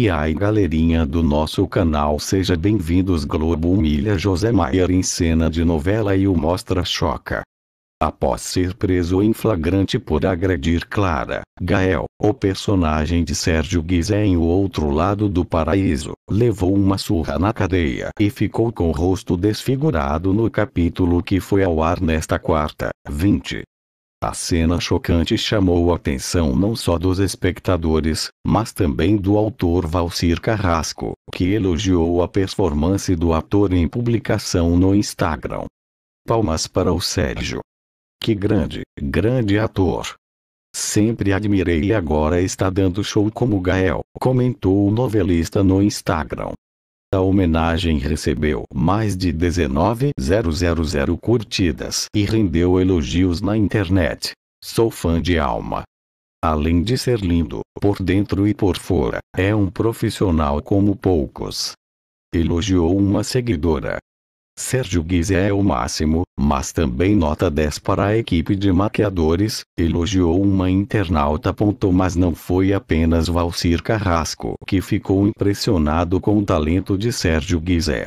E ai galerinha do nosso canal seja bem-vindos Globo humilha José Maier em cena de novela e o mostra choca. Após ser preso em flagrante por agredir Clara, Gael, o personagem de Sérgio Guizé em O Outro Lado do Paraíso, levou uma surra na cadeia e ficou com o rosto desfigurado no capítulo que foi ao ar nesta quarta, 20, a cena chocante chamou a atenção não só dos espectadores, mas também do autor Valcir Carrasco, que elogiou a performance do ator em publicação no Instagram. Palmas para o Sérgio. Que grande, grande ator. Sempre admirei e agora está dando show como Gael, comentou o novelista no Instagram. A homenagem recebeu mais de 19,000 curtidas e rendeu elogios na internet. Sou fã de alma. Além de ser lindo, por dentro e por fora, é um profissional como poucos. Elogiou uma seguidora. Sérgio Guiz é o máximo, mas também nota 10 para a equipe de maquiadores, elogiou uma internauta. Mas não foi apenas Valcir Carrasco que ficou impressionado com o talento de Sérgio Guizé.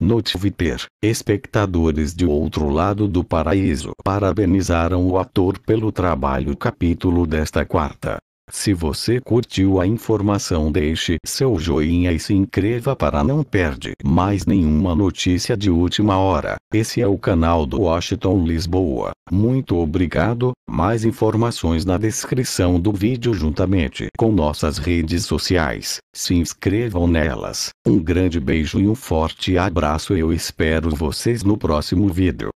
No Twitter, espectadores de outro lado do paraíso parabenizaram o ator pelo trabalho capítulo desta quarta. Se você curtiu a informação deixe seu joinha e se inscreva para não perder mais nenhuma notícia de última hora. Esse é o canal do Washington Lisboa. Muito obrigado, mais informações na descrição do vídeo juntamente com nossas redes sociais. Se inscrevam nelas. Um grande beijo e um forte abraço eu espero vocês no próximo vídeo.